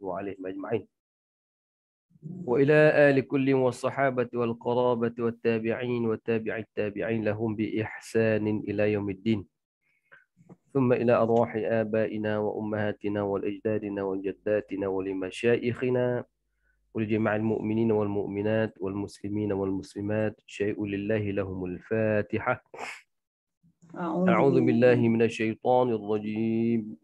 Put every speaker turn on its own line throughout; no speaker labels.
وعليهم أجمعين وإلى آل كل والصحابة والقرابة والتابعين وتابع التابعين لهم بإحسان إلى يوم الدين ثم إلى أرواح آبائنا وأمهاتنا والأجدادنا وجداتنا ولمشائخنا ولجميع المؤمنين والمؤمنات والمسلمين والمسلمات شيء لله لهم الفاتحة
أعوذ بالله
من الشيطان الرجيم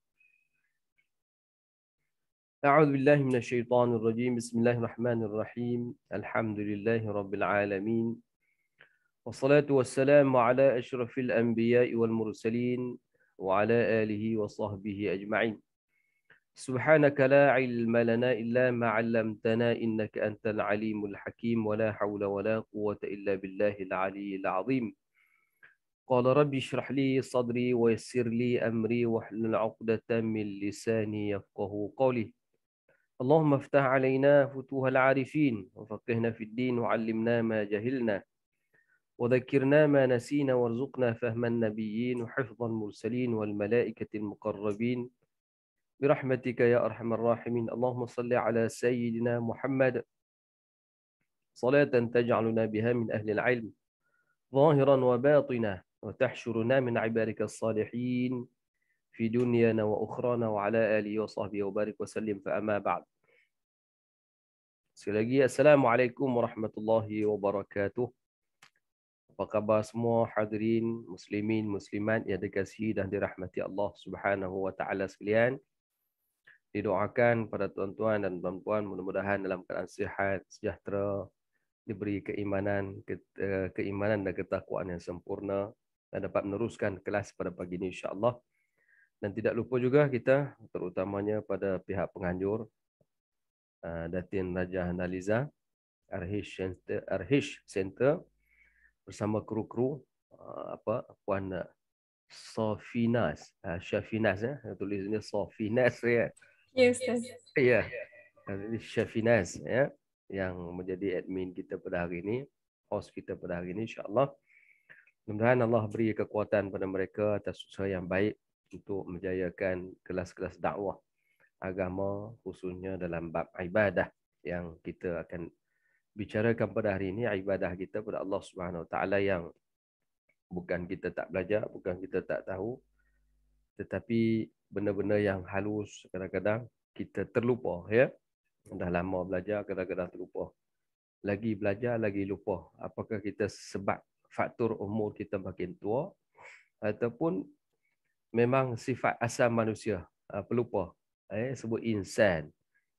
أعوذ بالله من الشيطان الرجيم بسم الله الرحمن الرحيم الحمد لله رب العالمين والصلاة والسلام على أشرف الأنبياء والمرسلين وعلى آله وصحبه أجمعين سبحانك لا علم لنا إلا ما علمتنا إنك أنت العليم الحكيم ولا حول ولا قوة إلا بالله العلي العظيم قال ربي اشرح لي صدري ويسر لي أمري واحلل عقدة من لساني يفقه قولي اللهم افتح علينا فتوح العارفين وفقهنا في الدين وعلمنا ما جهلنا وذكرنا ما نسينا وارزقنا فهم النبيين وحفظ المرسلين والملائكة المقربين برحمتك يا أرحم الراحمين اللهم صل على سيدنا محمد صلاة تجعلنا بها من أهل العلم ظاهرا وباطنا وتحشرنا من عبارك الصالحين في دنيانا واخرانا وعلى اله وصحبه وبارك وسلم فاما بعد Selagi Assalamualaikum warahmatullahi wabarakatuh. Apa khabar semua hadirin muslimin muslimat yang dikasihi dan dirahmati Allah Subhanahu wa taala sekalian. Didoakan pada tuan-tuan dan puan-puan mudah-mudahan dalam keadaan sihat, sejahtera, diberi keimanan, ke, eh, keimanan dan ketakwaan yang sempurna dan dapat meneruskan kelas pada pagi ini insya-Allah dan tidak lupa juga kita terutamanya pada pihak penganjur eh, Datin Raja Handaliza Arhish Center Arhish Center bersama kru-kru eh, apa puan eh, Sofinas Syafinas ya tulisnya Sofinas ya yes ya yes. yeah. Syafinas ya yang menjadi admin kita pada hari ini host kita pada hari ini insyaallah Mudah-mudahan Allah beri kekuatan pada mereka atas usaha yang baik untuk menjayakan kelas-kelas dakwah agama khususnya dalam bab ibadah yang kita akan bicarakan pada hari ini ibadah kita kepada Allah Subhanahu taala yang bukan kita tak belajar, bukan kita tak tahu tetapi benda-benda yang halus kadang-kadang kita terlupa ya. Dah lama belajar kadang-kadang terlupa. Lagi belajar lagi lupa. Apakah kita sebab faktor umur kita makin tua ataupun memang sifat asal manusia ha, pelupa ha, eh sebut insan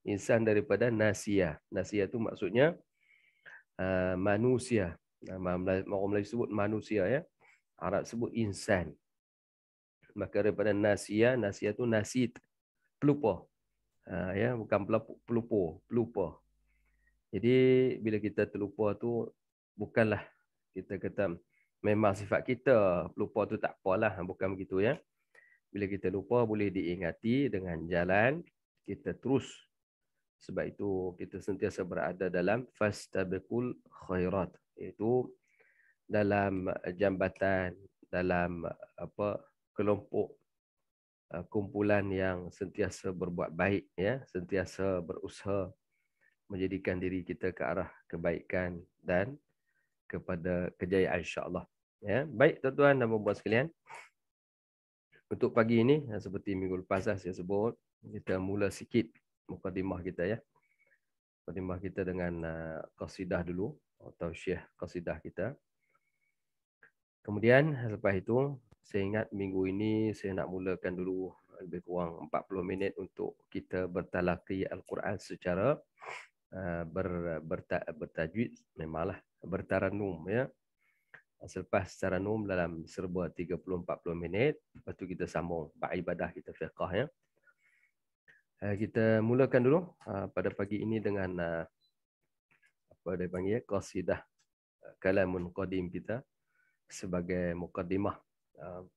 insan daripada nasia nasia tu maksudnya uh, manusia nama orang Melayu sebut manusia ya Arab sebut insan maka daripada nasia nasia tu nasit pelupa uh, ya bukan pelupa pelupa jadi bila kita terlupa tu bukanlah kita kata memang sifat kita pelupa tu tak apalah bukan begitu ya bila kita lupa boleh diingati dengan jalan kita terus sebab itu kita sentiasa berada dalam fastabiqul khairat iaitu dalam eh, jambatan dalam eh, apa kelompok eh, kumpulan yang sentiasa berbuat baik ya sentiasa berusaha menjadikan diri kita ke arah kebaikan dan kepada kejayaan insya-Allah ya baik tuan-tuan dan puan-puan sekalian untuk pagi ini seperti minggu lepas lah saya sebut kita mula sikit mukadimah kita ya. Mukadimah kita dengan uh, qasidah dulu atau syekh qasidah kita. Kemudian selepas itu saya ingat minggu ini saya nak mulakan dulu lebih kurang 40 minit untuk kita bertalaqi al-Quran secara uh, ber, ber, ber bertajwid memanglah bertarannum ya selepas secara umum dalam serba 30-40 minit. Lepas tu kita sambung buat ibadah kita fiqah ya. Eh, kita mulakan dulu eh, pada pagi ini dengan eh, apa dia panggil ya, Qasidah Kalamun Qadim kita sebagai mukaddimah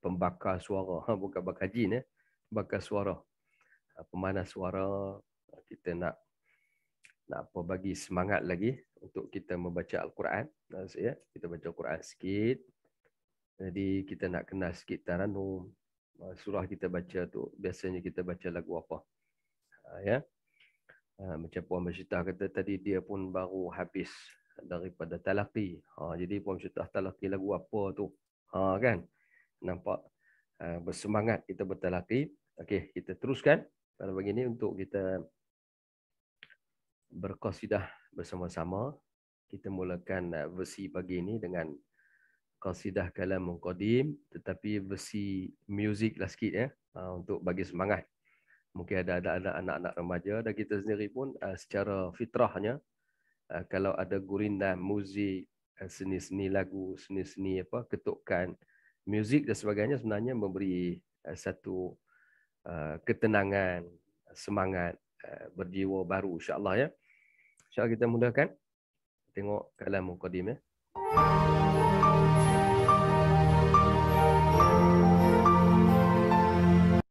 pembakar suara. Ha, bukan bakar jin ya. Bakar suara. Pemanas suara. Kita nak nak apa bagi semangat lagi untuk kita membaca al-Quran ya kita baca al-Quran sikit jadi kita nak kenal sikit taranum surah kita baca tu biasanya kita baca lagu apa ah, ya ah, macam puan Masyidah kata tadi dia pun baru habis daripada talaqi ha, jadi puan Masyidah talaqi lagu apa tu ha kan nampak ah, bersemangat kita bertalaqi okey kita teruskan pada pagi ini untuk kita berkosidah bersama-sama. Kita mulakan eh, versi pagi ini dengan kosidah kalam mengkodim tetapi versi muzik lah sikit ya ha, untuk bagi semangat. Mungkin ada ada anak-anak remaja dan kita sendiri pun eh, secara fitrahnya eh, kalau ada gurindan muzik seni-seni lagu, seni-seni apa ketukan muzik dan sebagainya sebenarnya memberi satu ketenangan, semangat Eh, berjiwa baru insyaallah ya insyaallah kita mulakan tengok kalam mukadim ya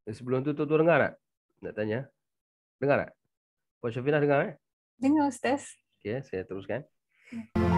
eh, sebelum tu tuan-tuan dengar tak nak tanya dengar tak Puan Syafinah dengar eh?
dengar ustaz
okey saya teruskan ya.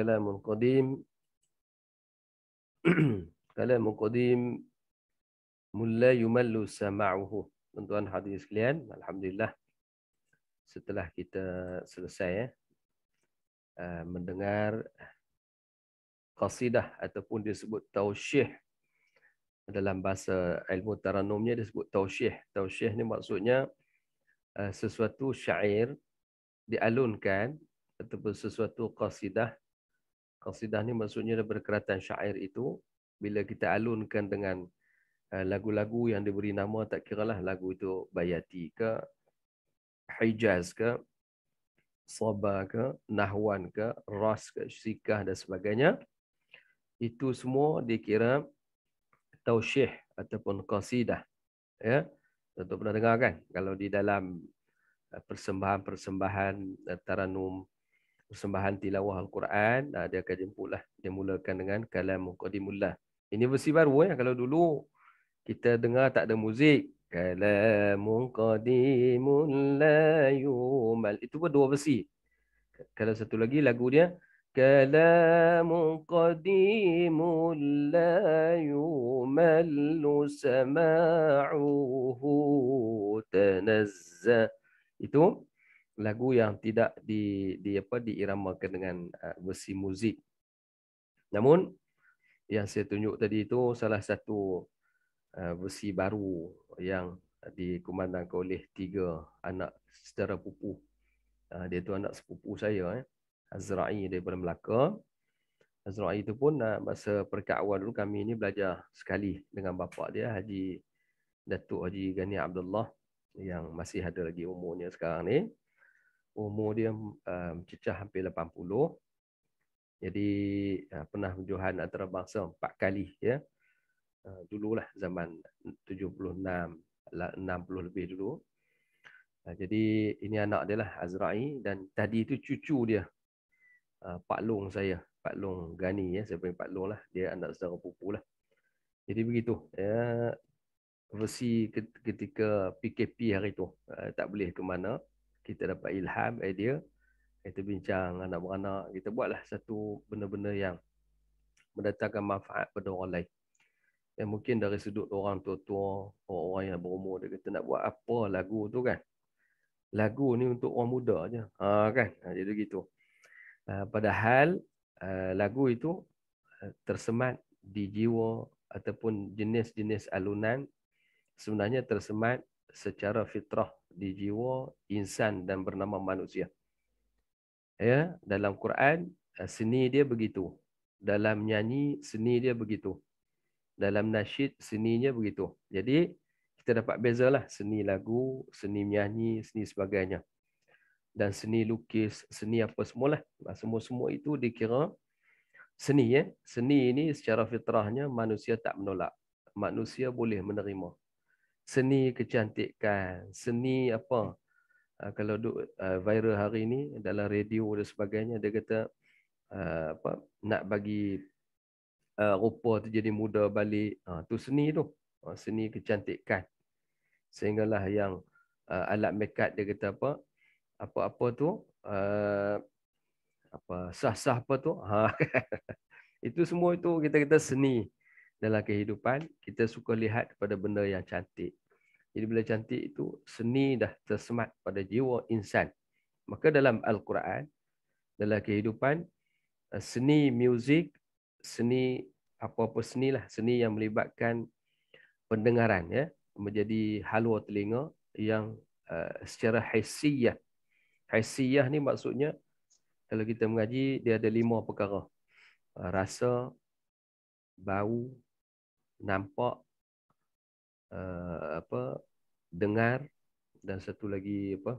كلام قديم كلام قديم من لا يمل سماعه tuan-tuan sekalian alhamdulillah setelah kita selesai eh, uh, mendengar qasidah ataupun disebut tausyih dalam bahasa ilmu taranumnya disebut tausyih tausyih ni maksudnya uh, sesuatu syair dialunkan ataupun sesuatu qasidah Qasidah ni maksudnya daripada keratan syair itu bila kita alunkan dengan eh, lagu-lagu yang diberi nama tak kiralah lagu itu bayati ke hijaz ke saba ke nahwan ke ras ke sikah dan sebagainya itu semua dikira tausyih ataupun qasidah ya tentu pernah dengar kan kalau di dalam eh, persembahan-persembahan eh, taranum persembahan tilawah al-Quran uh, dia akan jemputlah dia mulakan dengan kalam muqaddimullah ini versi baru ya kalau dulu kita dengar tak ada muzik kalam muqaddimullah itu pun dua versi kalau satu lagi lagu dia kalam muqaddimullah sama'uhu tanazza itu lagu yang tidak di di apa diiramakan dengan uh, versi muzik. Namun yang saya tunjuk tadi itu salah satu uh, versi baru yang dikumandangkan oleh tiga anak saudara pupu. Uh, dia tu anak sepupu saya eh. Azra'i daripada Melaka. Azra'i itu pun uh, masa perkawalan dulu kami ini belajar sekali dengan bapa dia Haji Datuk Haji Gani Abdullah yang masih ada lagi umurnya sekarang ni umur dia um, cecah hampir 80. Jadi uh, pernah menjuhan antarabangsa empat kali ya. Uh, dululah zaman 76 60 lebih dulu. Uh, jadi ini anak dia lah Azra'i dan tadi itu cucu dia. Uh, Pak Long saya, Pak Long Gani ya, saya panggil Pak Long lah, dia anak saudara pupu lah. Jadi begitu ya versi ketika PKP hari tu uh, tak boleh ke mana kita dapat ilham, eh, idea, kita bincang anak-anak, kita buatlah satu benda-benda yang mendatangkan manfaat pada orang lain. Dan eh, mungkin dari sudut orang tua-tua, orang-orang yang berumur, dia kata nak buat apa lagu tu kan? Lagu ni untuk orang muda je. Ha, kan? Ha, jadi gitu. Ha, padahal ha, lagu itu ha, tersemat di jiwa ataupun jenis-jenis alunan sebenarnya tersemat secara fitrah di jiwa insan dan bernama manusia. Ya, dalam Quran eh, seni dia begitu. Dalam nyanyi seni dia begitu. Dalam nasyid seninya begitu. Jadi kita dapat bezalah seni lagu, seni nyanyi, seni sebagainya. Dan seni lukis, seni apa semualah. Semua-semua itu dikira seni. Ya. Seni ini secara fitrahnya manusia tak menolak. Manusia boleh menerima seni kecantikan, seni apa. Uh, kalau duk uh, viral hari ini dalam radio dan sebagainya dia kata uh, apa nak bagi uh, rupa tu jadi muda balik. Ha uh, tu seni tu. Uh, seni kecantikan. Sehinggalah yang uh, alat mekat dia kata apa? Apa-apa tu uh, apa sah-sah apa tu? Ha. itu semua itu kita kata seni dalam kehidupan kita suka lihat kepada benda yang cantik jadi bila cantik itu seni dah tersemat pada jiwa insan. Maka dalam Al-Quran, dalam kehidupan, eh, seni muzik, seni apa-apa seni lah, seni yang melibatkan pendengaran ya menjadi halwa telinga yang uh, secara haisiyah. Haisiyah ni maksudnya kalau kita mengaji dia ada lima perkara. Uh, rasa, bau, nampak, uh, apa dengar dan satu lagi apa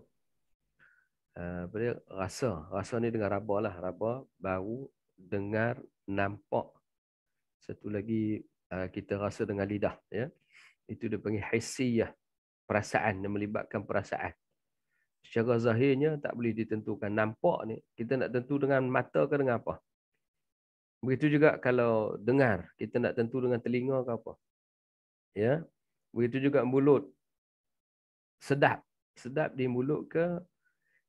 eh, apa dia rasa rasa ni dengan raba lah raba bau dengar nampak satu lagi uh, kita rasa dengan lidah ya itu dia panggil hissiyah perasaan yang melibatkan perasaan secara zahirnya tak boleh ditentukan nampak ni kita nak tentu dengan mata ke dengan apa begitu juga kalau dengar kita nak tentu dengan telinga ke apa ya Begitu juga mulut. Sedap. Sedap di mulut ke,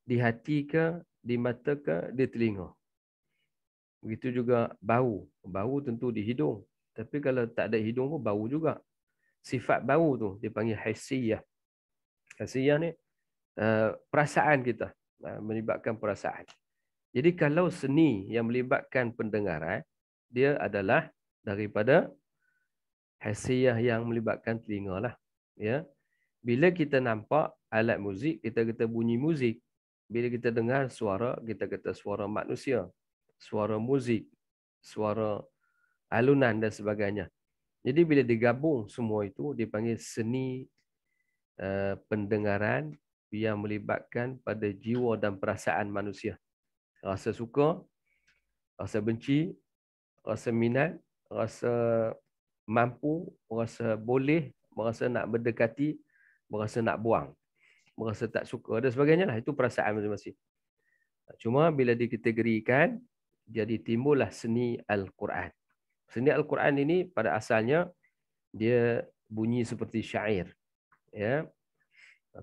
di hati ke, di mata ke, di telinga. Begitu juga bau. Bau tentu di hidung. Tapi kalau tak ada hidung pun bau juga. Sifat bau tu dipanggil hasiyah. Hasiyah ni eh, perasaan kita. Eh, melibatkan perasaan. Jadi kalau seni yang melibatkan pendengaran, dia adalah daripada hasiah yang melibatkan telinga lah. Ya. Bila kita nampak alat muzik, kita kata bunyi muzik. Bila kita dengar suara, kita kata suara manusia. Suara muzik. Suara alunan dan sebagainya. Jadi bila digabung semua itu, dipanggil seni uh, pendengaran yang melibatkan pada jiwa dan perasaan manusia. Rasa suka, rasa benci, rasa minat, rasa mampu, merasa boleh, merasa nak berdekati, merasa nak buang, merasa tak suka dan sebagainya lah. Itu perasaan masing-masing. Cuma bila dikategorikan, jadi timbullah seni Al-Quran. Seni Al-Quran ini pada asalnya dia bunyi seperti syair. Ya.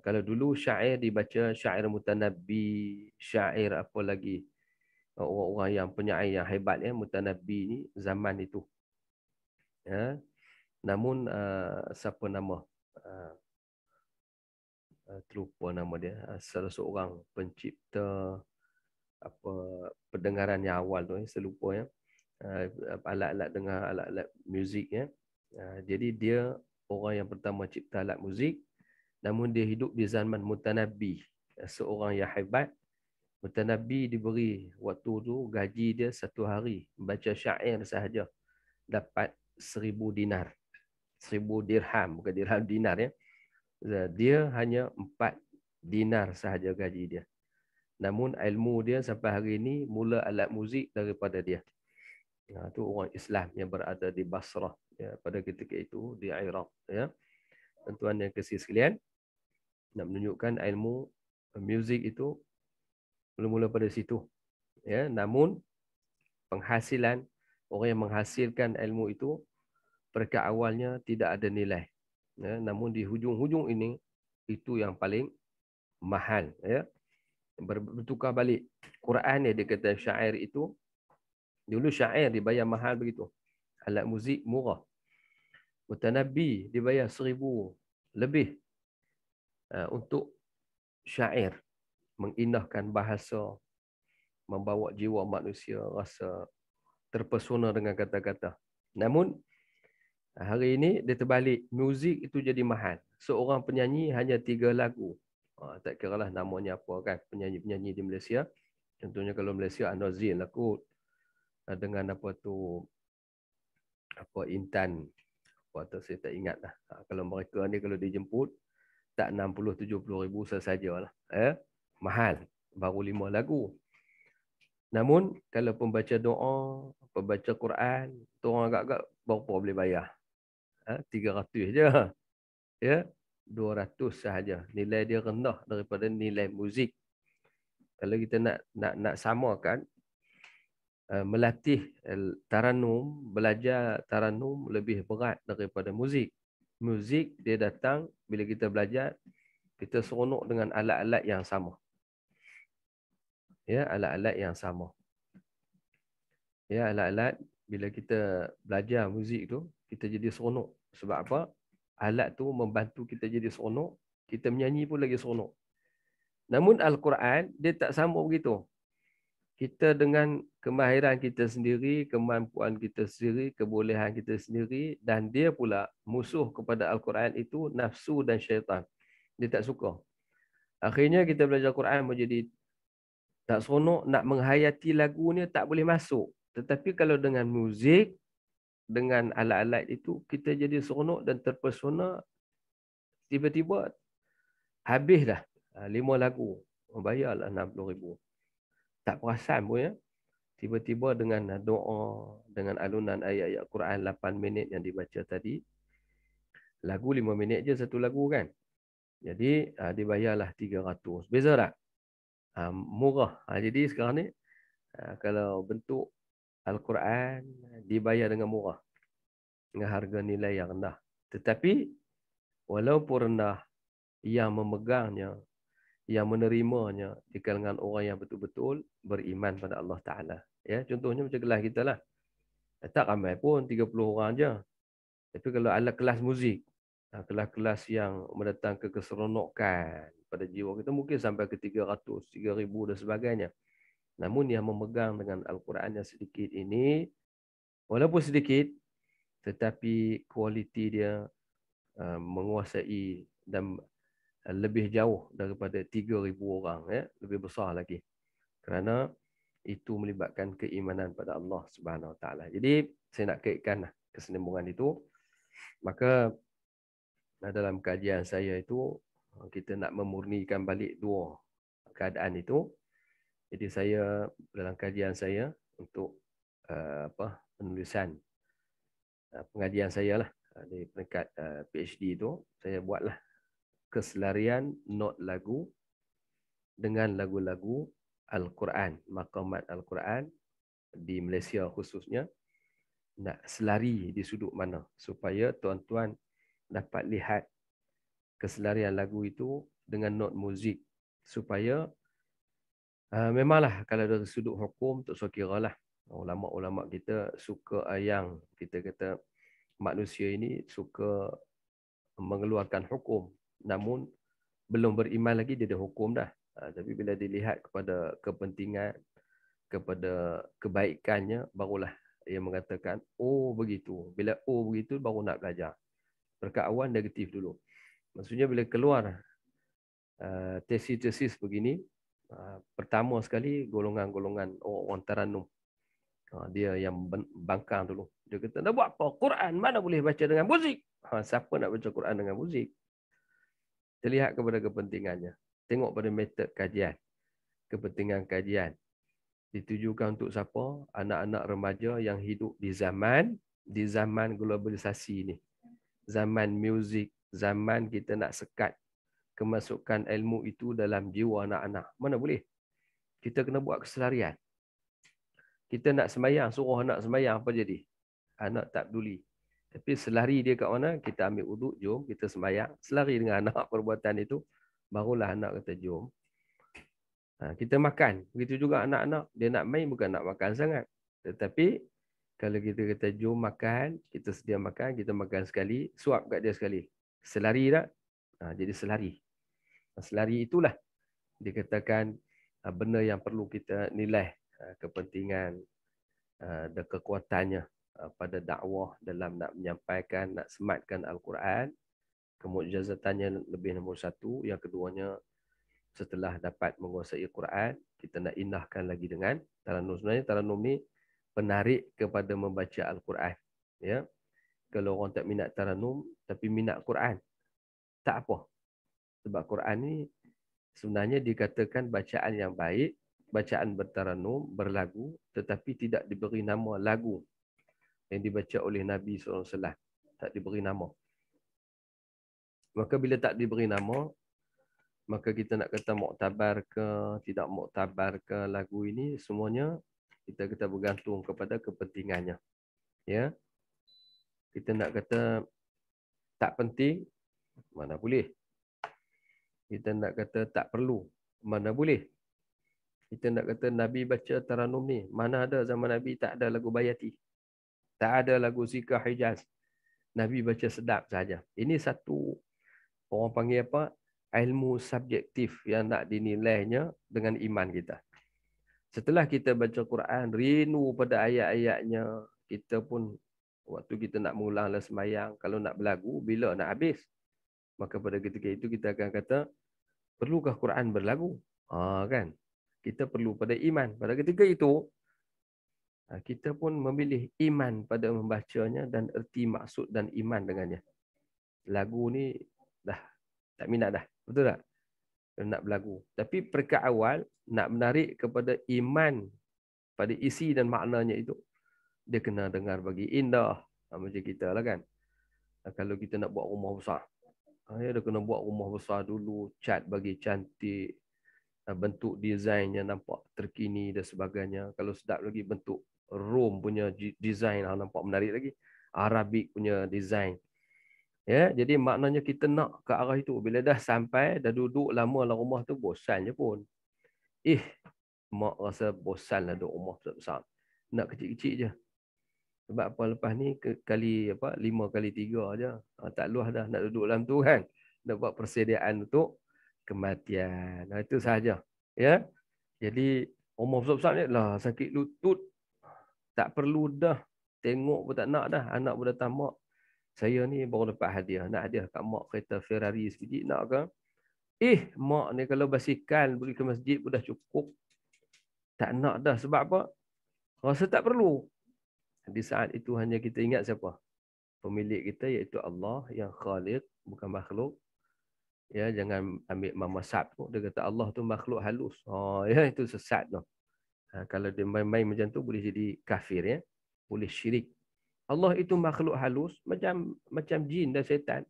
Kalau dulu syair dibaca syair mutanabbi, syair apa lagi orang-orang yang penyair yang hebat ya mutanabbi ni zaman itu ya namun uh, siapa nama uh, uh terlupa nama dia uh, salah seorang pencipta apa pendengaran yang awal tu eh, saya lupa ya uh, alat-alat dengar alat-alat muzik ya uh, jadi dia orang yang pertama cipta alat muzik namun dia hidup di zaman mutanabbi uh, seorang yang hebat mutanabbi diberi waktu tu gaji dia satu hari baca syair sahaja dapat seribu dinar. Seribu dirham, bukan dirham dinar ya. Dia hanya empat dinar sahaja gaji dia. Namun ilmu dia sampai hari ini mula alat muzik daripada dia. Nah, ha, itu orang Islam yang berada di Basrah ya, pada ketika itu di Iraq. Ya. tuan yang kasih sekalian, nak menunjukkan ilmu muzik itu mula-mula pada situ. Ya. Namun penghasilan, orang yang menghasilkan ilmu itu peringkat awalnya tidak ada nilai. Ya, namun di hujung-hujung ini, itu yang paling mahal. Ya. Bertukar balik. Quran ni dia kata syair itu, dulu syair dibayar mahal begitu. Alat muzik murah. Nabi dibayar seribu lebih eh, untuk syair mengindahkan bahasa, membawa jiwa manusia rasa terpesona dengan kata-kata. Namun, Hari ini dia terbalik, muzik itu jadi mahal. Seorang penyanyi hanya tiga lagu. Uh, tak kira lah namanya apa kan penyanyi-penyanyi di Malaysia. Contohnya kalau Malaysia Anwar Zain lah kot. Ha, dengan apa tu apa Intan apa tu saya tak ingat lah. Uh, kalau mereka ni kalau dijemput tak 60 70 ribu sahaja lah. Eh? Mahal baru lima lagu. Namun kalau pembaca doa, pembaca Quran, tu orang agak-agak berapa boleh bayar? Eh, tiga ratus je. Ya, dua ratus sahaja. Nilai dia rendah daripada nilai muzik. Kalau kita nak nak nak samakan eh, melatih eh, taranum, belajar taranum lebih berat daripada muzik. Muzik dia datang bila kita belajar kita seronok dengan alat-alat yang sama. Ya, alat-alat yang sama. Ya, alat-alat bila kita belajar muzik tu kita jadi seronok sebab apa? Alat tu membantu kita jadi seronok, kita menyanyi pun lagi seronok. Namun Al-Quran, dia tak sama begitu. Kita dengan kemahiran kita sendiri, kemampuan kita sendiri, kebolehan kita sendiri, dan dia pula musuh kepada Al-Quran itu nafsu dan syaitan. Dia tak suka. Akhirnya kita belajar Al-Quran menjadi tak seronok, nak menghayati lagunya tak boleh masuk. Tetapi kalau dengan muzik, dengan alat-alat itu kita jadi seronok dan terpesona tiba-tiba habis dah ha, lima lagu enam puluh ribu. tak perasan pun ya tiba-tiba dengan doa dengan alunan ayat-ayat Quran lapan minit yang dibaca tadi lagu lima minit je satu lagu kan jadi ha, dibayarlah ratus. beza tak ha, murah jadi sekarang ni kalau bentuk Al-Quran dibayar dengan murah. Dengan harga nilai yang rendah. Tetapi, walaupun rendah, yang memegangnya, yang menerimanya di kalangan orang yang betul-betul beriman pada Allah Ta'ala. Ya, contohnya macam kelas kita lah. Tak ramai pun, 30 orang aja. Tapi kalau ala kelas muzik, ha, kelas-kelas yang mendatang ke keseronokan pada jiwa kita, mungkin sampai ke 300, 3000 dan sebagainya. Namun yang memegang dengan Al-Quran yang sedikit ini, walaupun sedikit, tetapi kualiti dia uh, menguasai dan uh, lebih jauh daripada 3,000 orang. Ya? Lebih besar lagi. Kerana itu melibatkan keimanan pada Allah Subhanahu SWT. Jadi saya nak kaitkan lah kesenambungan itu. Maka dalam kajian saya itu, kita nak memurnikan balik dua keadaan itu jadi saya dalam kajian saya untuk uh, apa penulisan uh, pengajian saya lah uh, di peringkat uh, PhD itu saya buatlah keselarian not lagu dengan lagu-lagu Al-Quran, makamat Al-Quran di Malaysia khususnya nak selari di sudut mana supaya tuan-tuan dapat lihat keselarian lagu itu dengan not muzik supaya Ah, memanglah kalau dari sudut hukum tak so kira lah. Ulama-ulama kita suka ayang kita kata manusia ini suka mengeluarkan hukum. Namun belum beriman lagi dia dah hukum dah. Ah, tapi bila dilihat kepada kepentingan, kepada kebaikannya, barulah yang mengatakan, oh begitu. Bila oh begitu, baru nak belajar. Perkawan negatif dulu. Maksudnya bila keluar ah, tesis-tesis begini, Ah, pertama sekali golongan-golongan orang Taranum. Ah, dia yang bangkang dulu. Dia kata, nak buat apa? Quran mana boleh baca dengan muzik? Ha, siapa nak baca Quran dengan muzik? Lihat kepada kepentingannya. Tengok pada metod kajian. Kepentingan kajian. Ditujukan untuk siapa? Anak-anak remaja yang hidup di zaman di zaman globalisasi ini. Zaman muzik. Zaman kita nak sekat kemasukan ilmu itu dalam jiwa anak-anak. Mana boleh? Kita kena buat keselarian. Kita nak sembahyang, suruh anak sembahyang, apa jadi? Anak tak peduli. Tapi selari dia kat mana, kita ambil uduk, jom, kita sembahyang. Selari dengan anak perbuatan itu, barulah anak kata jom. Ha, kita makan. Begitu juga anak-anak. Dia nak main, bukan nak makan sangat. Tetapi, kalau kita kata jom makan, kita sedia makan, kita makan sekali, suap kat dia sekali. Selari tak? Ha, jadi selari selari itulah dikatakan uh, benda yang perlu kita nilai uh, kepentingan uh, dan kekuatannya pada dakwah dalam nak menyampaikan, nak sematkan Al-Quran. Kemujazatannya lebih nombor satu. Yang keduanya, setelah dapat menguasai Al-Quran, kita nak indahkan lagi dengan Taranum. Sebenarnya Taranum ni penarik kepada membaca Al-Quran. Ya? Kalau orang tak minat Taranum, tapi minat Al-Quran, tak apa. Sebab Quran ni sebenarnya dikatakan bacaan yang baik, bacaan bertaranum, berlagu tetapi tidak diberi nama lagu yang dibaca oleh Nabi SAW. Tak diberi nama. Maka bila tak diberi nama, maka kita nak kata muktabar ke, tidak muktabar ke lagu ini semuanya kita kita bergantung kepada kepentingannya. Ya. Kita nak kata tak penting mana boleh. Kita nak kata tak perlu. Mana boleh. Kita nak kata Nabi baca Taranum ni. Mana ada zaman Nabi tak ada lagu Bayati. Tak ada lagu Zika Hijaz. Nabi baca sedap saja. Ini satu orang panggil apa? Ilmu subjektif yang nak dinilainya dengan iman kita. Setelah kita baca Quran, rindu pada ayat-ayatnya. Kita pun waktu kita nak mengulang lah semayang. Kalau nak berlagu, bila nak habis? Maka pada ketika itu kita akan kata, perlukah Quran berlagu? Ha, kan? Kita perlu pada iman. Pada ketika itu, ah, kita pun memilih iman pada membacanya dan erti maksud dan iman dengannya. Lagu ni dah tak minat dah. Betul tak? Nak berlagu. Tapi perkat awal nak menarik kepada iman pada isi dan maknanya itu. Dia kena dengar bagi indah. Ah, macam kita lah kan. Kalau kita nak buat rumah besar. Ya, dia kena buat rumah besar dulu, cat bagi cantik, ah, bentuk design yang nampak terkini dan sebagainya. Kalau sedap lagi bentuk Rome punya design ha, nampak menarik lagi. Arabic punya design. Ya, jadi maknanya kita nak ke arah itu. Bila dah sampai, dah duduk lama lah rumah tu, bosan je pun. Eh, mak rasa bosan lah duduk rumah besar-besar. Nak kecil-kecil je. Sebab apa lepas ni ke, kali apa lima kali tiga aja ha, tak luah dah nak duduk dalam tuhan nak buat persediaan untuk kematian. Nah, ha, itu sahaja. Ya. Jadi umur besar-besar ni lah sakit lutut tak perlu dah tengok pun tak nak dah anak pun datang mak saya ni baru dapat hadiah nak hadiah kat mak kereta Ferrari sebiji nak ke eh mak ni kalau basikal pergi ke masjid pun dah cukup tak nak dah sebab apa rasa tak perlu di saat itu hanya kita ingat siapa? Pemilik kita iaitu Allah yang khaliq, bukan makhluk. Ya, jangan ambil mama sab tu. Dia kata Allah tu makhluk halus. Oh, ya, itu sesat tu. Ha, kalau dia main-main macam tu boleh jadi kafir ya. Boleh syirik. Allah itu makhluk halus macam macam jin dan syaitan.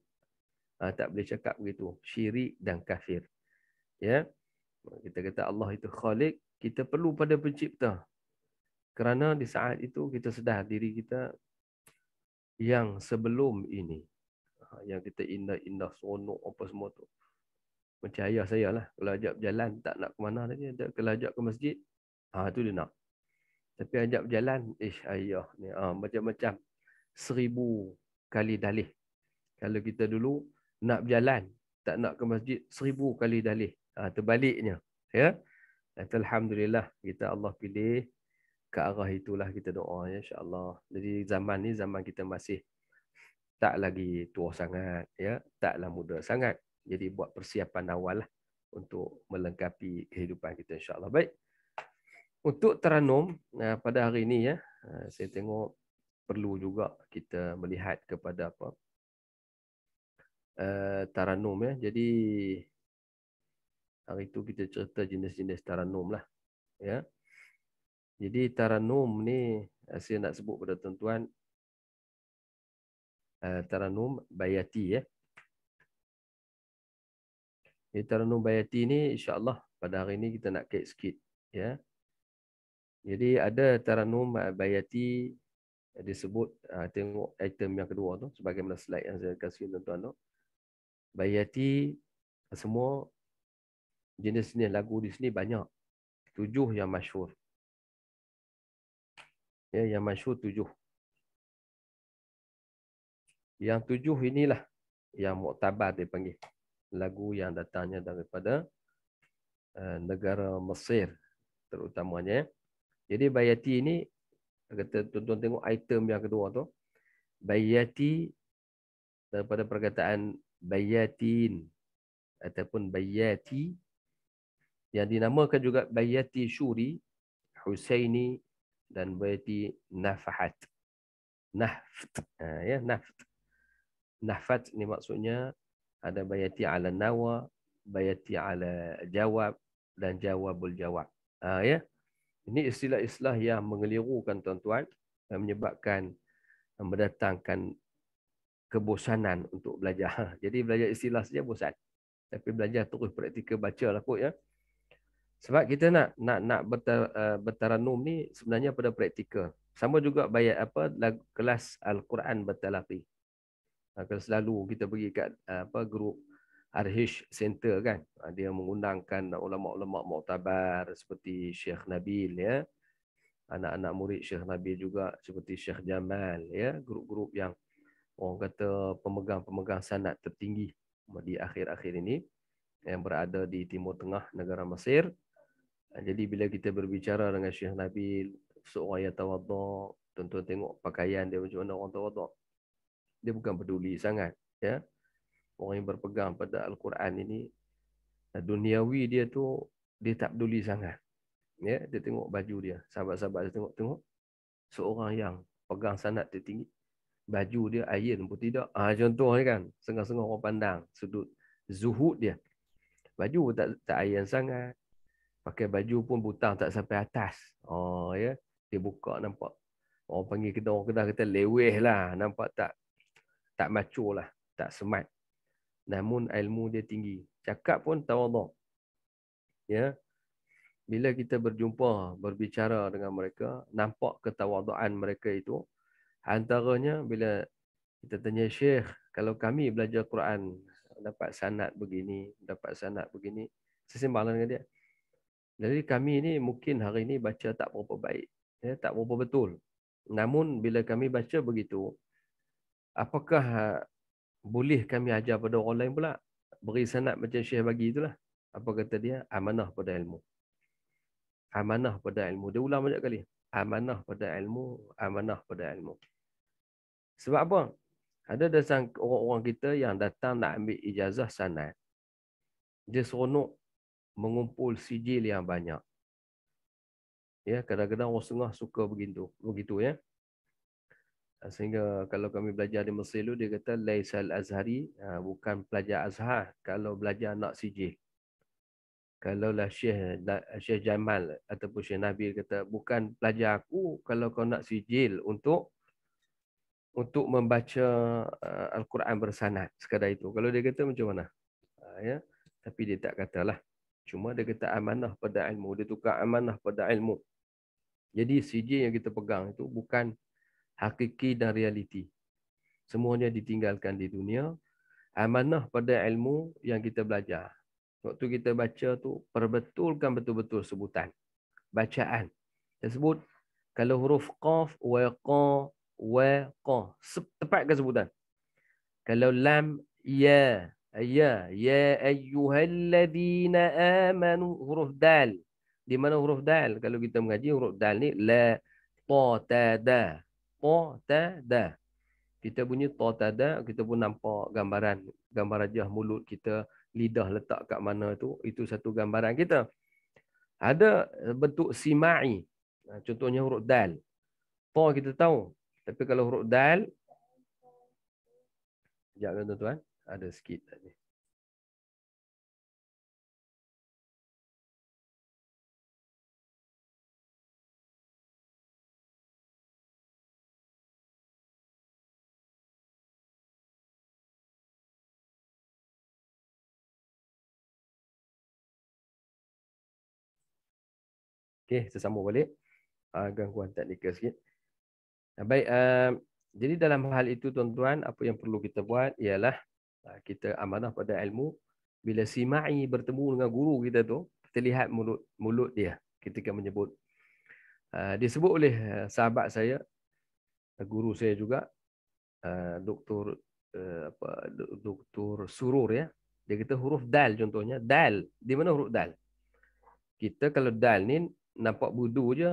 Ha, tak boleh cakap begitu. Syirik dan kafir. Ya. Kita kata Allah itu khaliq, kita perlu pada pencipta. Kerana di saat itu kita sedar diri kita yang sebelum ini ha, yang kita indah-indah seronok apa semua tu. Macam ayah saya lah. Kalau ajak berjalan tak nak ke mana lagi. Dia kalau ajak ke masjid, ha, tu dia nak. Tapi ajak berjalan, ish ayah ni. Ha, macam-macam seribu kali dalih. Kalau kita dulu nak berjalan, tak nak ke masjid, seribu kali dalih. Ha, terbaliknya. Ya? Alhamdulillah kita Allah pilih ke arah itulah kita doa ya insyaallah. Jadi zaman ni zaman kita masih tak lagi tua sangat ya, taklah muda sangat. Jadi buat persiapan awal lah untuk melengkapi kehidupan kita insyaallah. Baik. Untuk teranum eh, pada hari ini ya, eh, saya tengok perlu juga kita melihat kepada apa eh, taranum ya. Jadi hari itu kita cerita jenis-jenis taranum lah ya. Yeah. Jadi taranum ni eh, saya nak sebut pada tuan-tuan eh, taranum bayati ya. Jadi taranum bayati ni insya-Allah pada hari ini kita nak kait sikit ya. Jadi ada taranum bayati disebut tengok item yang kedua tu sebagaimana slide yang saya kasih tuan-tuan tu. Bayati semua jenis ni lagu di sini banyak. Tujuh yang masyhur ya, yang masyur tujuh. Yang tujuh inilah yang muktabar dia panggil. Lagu yang datangnya daripada uh, negara Mesir terutamanya. Ya. Jadi Bayati ini, kata tuan-tuan tengok item yang kedua tu. Bayati daripada perkataan Bayatin ataupun Bayati yang dinamakan juga Bayati Syuri Husaini dan bererti nafahat. Naft. Ha, ya, naft. Nafat ni maksudnya ada bayati ala nawa, bayati ala jawab dan jawabul jawab. Ha, ya. Ini istilah-istilah yang mengelirukan tuan-tuan yang menyebabkan mendatangkan kebosanan untuk belajar. Jadi belajar istilah saja bosan. Tapi belajar terus praktika baca lah kot ya. Sebab kita nak nak nak bertar, uh, eh, bertaranum ni sebenarnya pada praktikal. Sama juga bayar apa lagu, kelas Al-Quran bertalafi. Ha, Kalau selalu kita pergi kat eh, apa grup Arhish Center kan. Ha, dia mengundangkan ulama-ulama muktabar seperti Syekh Nabil ya. Anak-anak murid Syekh Nabil juga seperti Syekh Jamal ya, grup-grup yang orang kata pemegang-pemegang sanad tertinggi di akhir-akhir ini yang berada di timur tengah negara Mesir. Ah, jadi bila kita berbicara dengan Syekh Nabil, seorang yang tawaduk, tuan-tuan tengok pakaian dia macam mana orang tawaduk. Dia bukan peduli sangat. ya. Orang yang berpegang pada Al-Quran ini, ah, duniawi dia tu, dia tak peduli sangat. Ya, dia tengok baju dia. Sahabat-sahabat dia tengok-tengok. Seorang yang pegang sanat tertinggi, baju dia ayin pun tidak. Ah ha, contohnya kan, sengah-sengah orang pandang sudut zuhud dia. Baju tak tak ayin sangat pakai baju pun butang tak sampai atas. Oh ya, dia buka nampak. Orang panggil kita orang kedah kata leweh lah, nampak tak tak maco lah, tak smart. Namun ilmu dia tinggi. Cakap pun tawaduk. Ya. Bila kita berjumpa, berbicara dengan mereka, nampak ketawaduan mereka itu. Antaranya bila kita tanya Syekh, kalau kami belajar Quran dapat sanat begini, dapat sanat begini, sesimbang dengan dia. Jadi kami ni mungkin hari ni baca tak berapa baik. Ya, tak berapa betul. Namun bila kami baca begitu, apakah ha, boleh kami ajar pada orang lain pula? Beri sanat macam Syekh bagi itulah. Apa kata dia? Amanah pada ilmu. Amanah pada ilmu. Dia ulang banyak kali. Amanah pada ilmu. Amanah pada ilmu. Sebab apa? Ada dasar orang-orang kita yang datang nak ambil ijazah sanat. Dia seronok mengumpul sijil yang banyak. Ya, kadang-kadang orang setengah suka begitu, begitu ya. Ah, sehingga kalau kami belajar di Mesir dulu, dia kata Laisal Azhari, ah, bukan pelajar Azhar kalau belajar nak sijil. Kalau lah Syekh, Syekh Jamal ataupun Syekh Nabil kata, bukan pelajar aku kalau kau nak sijil untuk untuk membaca ah, Al-Quran bersanad sekadar itu. Kalau dia kata macam mana? Ya, tapi dia tak katalah. Cuma dia kata amanah pada ilmu. Dia tukar amanah pada ilmu. Jadi CJ yang kita pegang itu bukan hakiki dan realiti. Semuanya ditinggalkan di dunia. Amanah pada ilmu yang kita belajar. Waktu kita baca tu perbetulkan betul-betul sebutan. Bacaan. Dia sebut kalau huruf qaf, wa, qa, wa, ke sebutan? Kalau lam, ya, يا يا أيها الذين آمنوا huruf dal di mana huruf dal kalau kita mengaji huruf dal ni la ta ta da ta ta da kita bunyi ta ta da kita pun nampak gambaran gambar rajah mulut kita lidah letak kat mana tu itu satu gambaran kita ada bentuk simai ha, contohnya huruf dal ta kita tahu tapi kalau huruf dal jap kan tuan-tuan
ada sikit tadi. Okey, saya sambung balik. Uh, gangguan teknikal sikit.
Nah, baik, uh, jadi dalam hal itu tuan-tuan, apa yang perlu kita buat ialah Ah, kita amanah pada ilmu bila si ma'i bertemu dengan guru kita tu kita lihat mulut mulut dia ketika menyebut ah, disebut oleh ah, sahabat saya guru saya juga doktor apa doktor surur ya dia kata huruf dal contohnya dal di mana huruf dal kita kalau dal ni nampak budu je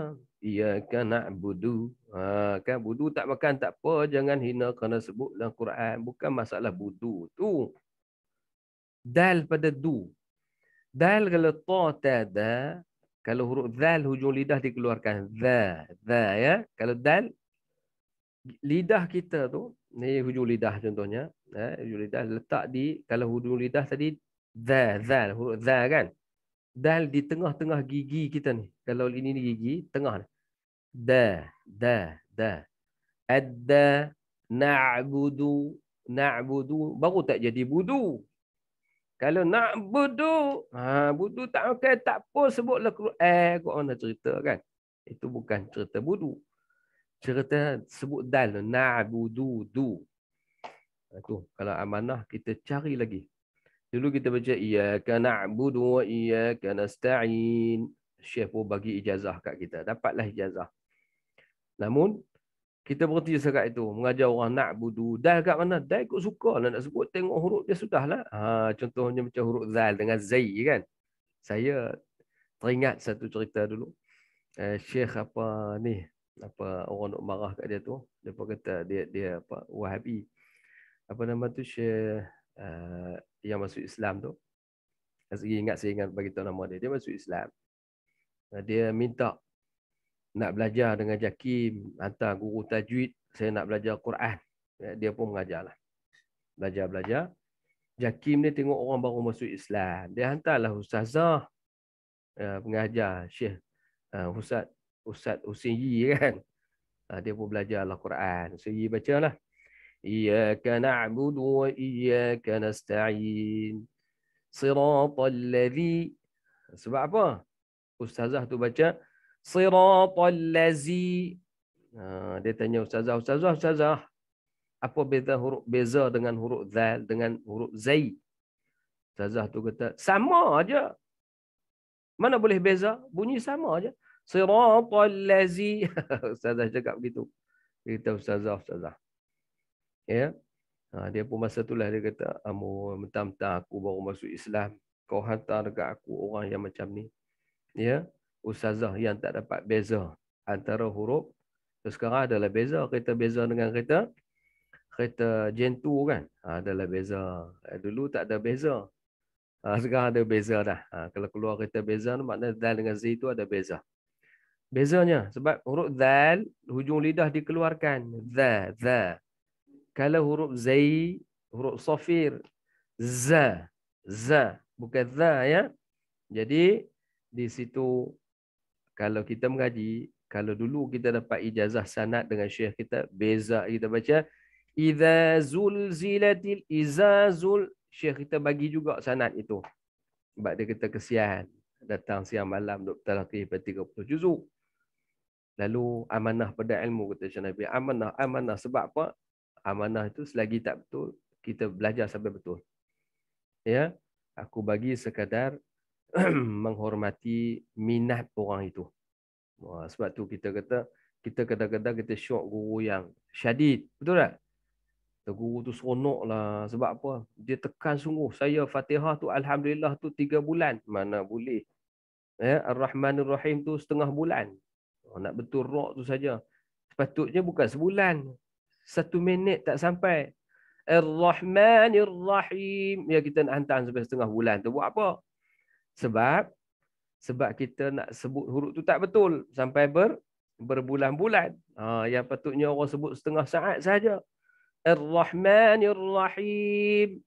Iyaka na'budu. Ha, kan budu tak makan tak apa. Jangan hina kerana sebut dalam Quran. Bukan masalah budu tu. Dal pada du. Dal kalau ta ta da. Kalau huruf dal hujung lidah dikeluarkan. Dha. Dha ya. Kalau dal. Lidah kita tu. Ni hujung lidah contohnya. Ha, hujung lidah letak di. Kalau hujung lidah tadi. Dha. Dha. Huruf dha kan. Dal di tengah-tengah gigi kita ni. Kalau ini ni gigi. Tengah ni da د د ادى نعبد نعبد baru tak jadi budu kalau nak budu ha budu tak okey tak apa sebutlah Quran eh, Quran nak cerita kan itu bukan cerita budu cerita sebut dal nabudu du itu ha, kalau amanah kita cari lagi dulu kita baca iyyaka na'budu wa iyyaka nasta'in syekh pun bagi ijazah kat kita dapatlah ijazah Namun kita berhenti sekat itu mengajar orang nak budu dah kat mana dah ikut suka lah nak sebut tengok huruf dia sudahlah ha contohnya macam huruf zal dengan zai kan saya teringat satu cerita dulu eh, syekh apa ni apa orang nak marah kat dia tu dia kata dia dia apa wahabi apa nama tu syekh uh, eh, yang masuk Islam tu saya ingat saya ingat bagi tahu nama dia dia masuk Islam dia minta nak belajar dengan Jakim, hantar guru tajwid, saya nak belajar Quran. Eh, dia pun mengajarlah. Belajar-belajar. Jakim ni tengok orang baru masuk Islam. Dia hantarlah ustazah pengajar eh, Syekh eh, Ustaz Ustaz Husin kan. dia pun belajarlah Quran. So Yi bacalah. Iyaka na'budu wa iyaka nasta'in. Sirata alladhi. Sebab apa? Ustazah tu baca siratal ah, lazi dia tanya ustazah ustazah ustazah apa beza huruf beza dengan huruf zal dengan huruf zai ustazah tu kata sama aja mana boleh beza bunyi sama aja siratal lazi ustazah cakap begitu kita ustazah ustazah ya ha, dia pun masa itulah dia kata amu mentam-mentam aku baru masuk Islam kau hantar dekat aku orang yang macam ni ya yeah? ustazah yang tak dapat beza antara huruf so, sekarang adalah beza kereta beza dengan kereta kereta jentu kan ha, adalah beza eh, dulu tak ada beza ha, sekarang ada beza dah ha, kalau keluar kereta beza maknanya dal dengan zi itu ada beza bezanya sebab huruf dal hujung lidah dikeluarkan za za kalau huruf zai huruf safir za za bukan za ya jadi di situ kalau kita mengaji, kalau dulu kita dapat ijazah sanad dengan syekh kita, beza kita baca idza zulzilatil izazul syekh kita bagi juga sanad itu. Sebab dia kata kesian datang siang malam duk talaqi per 30 juzuk. Lalu amanah pada ilmu kata Syekh Nabi. Amanah, amanah. Sebab apa? Amanah itu selagi tak betul, kita belajar sampai betul. Ya, Aku bagi sekadar menghormati minat orang itu. Sebab tu kita kata, kita kadang-kadang kita syok guru yang syadid. Betul tak? Kata guru tu seronok lah. Sebab apa? Dia tekan sungguh. Saya fatihah tu Alhamdulillah tu tiga bulan. Mana boleh. Ya, Ar-Rahman rahim tu setengah bulan. Oh, nak betul rok tu saja. Sepatutnya bukan sebulan. Satu minit tak sampai. Ar-Rahman ar rahim Ya kita nak hantar sampai setengah bulan tu. Buat apa? Sebab sebab kita nak sebut huruf tu tak betul sampai ber, berbulan-bulan. Ha, yang patutnya orang sebut setengah saat saja. Ar-Rahmanir Rahim.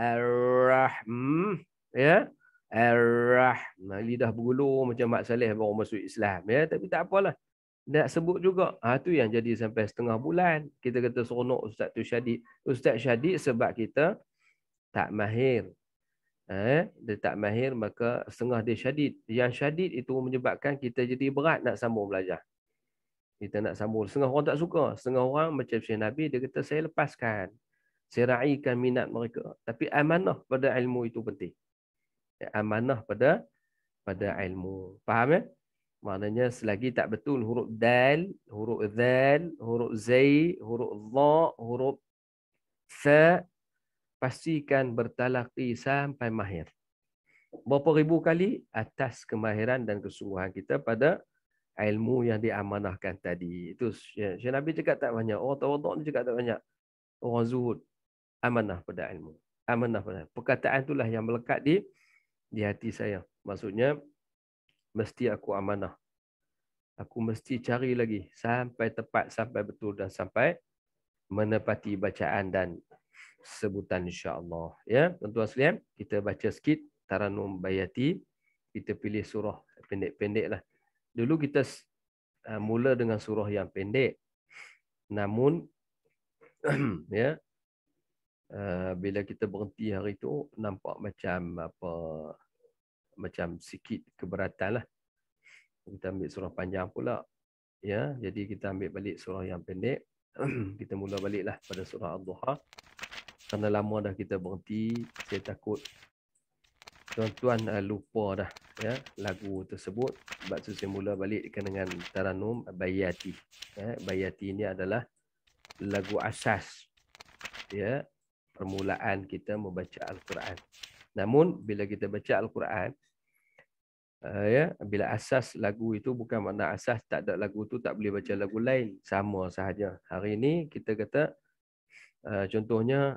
Ar-Rahm. Ya. Ar-Rahm. Lidah bergulung macam Mak Saleh baru masuk Islam. Ya, tapi tak apalah. Nak sebut juga. Ha, tu yang jadi sampai setengah bulan. Kita kata seronok Ustaz tu Syadid. Ustaz Syadid sebab kita tak mahir eh, dia tak mahir maka setengah dia syadid. Yang syadid itu menyebabkan kita jadi berat nak sambung belajar. Kita nak sambung. Setengah orang tak suka. Setengah orang macam Syekh Nabi, dia kata saya lepaskan. Saya raikan minat mereka. Tapi amanah pada ilmu itu penting. Ya, amanah pada pada ilmu. Faham ya? Maknanya selagi tak betul huruf dal, huruf dal, huruf zai, huruf dha, huruf sa pastikan bertalaqi sampai mahir. Berapa ribu kali atas kemahiran dan kesungguhan kita pada ilmu yang diamanahkan tadi. Itu Syekh Nabi cakap tak banyak. Orang tawaduk ni cakap tak banyak. Orang zuhud amanah pada ilmu. Amanah pada ilmu. Perkataan itulah yang melekat di di hati saya. Maksudnya, mesti aku amanah. Aku mesti cari lagi sampai tepat, sampai betul dan sampai menepati bacaan dan sebutan insya-Allah ya tuan-tuan sekalian kita baca sikit Taranum Bayati kita pilih surah pendek-pendeklah dulu kita uh, mula dengan surah yang pendek namun ya uh, bila kita berhenti hari itu nampak macam apa macam sikit keberatanlah kita ambil surah panjang pula ya jadi kita ambil balik surah yang pendek kita mula baliklah pada surah al duha kerana lama dah kita berhenti, saya takut tuan-tuan uh, lupa dah ya lagu tersebut. Sebab tu saya mula balik dengan Taranum Bayati. Ya, Bayati ini adalah lagu asas ya permulaan kita membaca Al-Quran. Namun bila kita baca Al-Quran, Uh, ya bila asas lagu itu bukan makna asas tak ada lagu itu tak boleh baca lagu lain sama sahaja hari ini kita kata uh, contohnya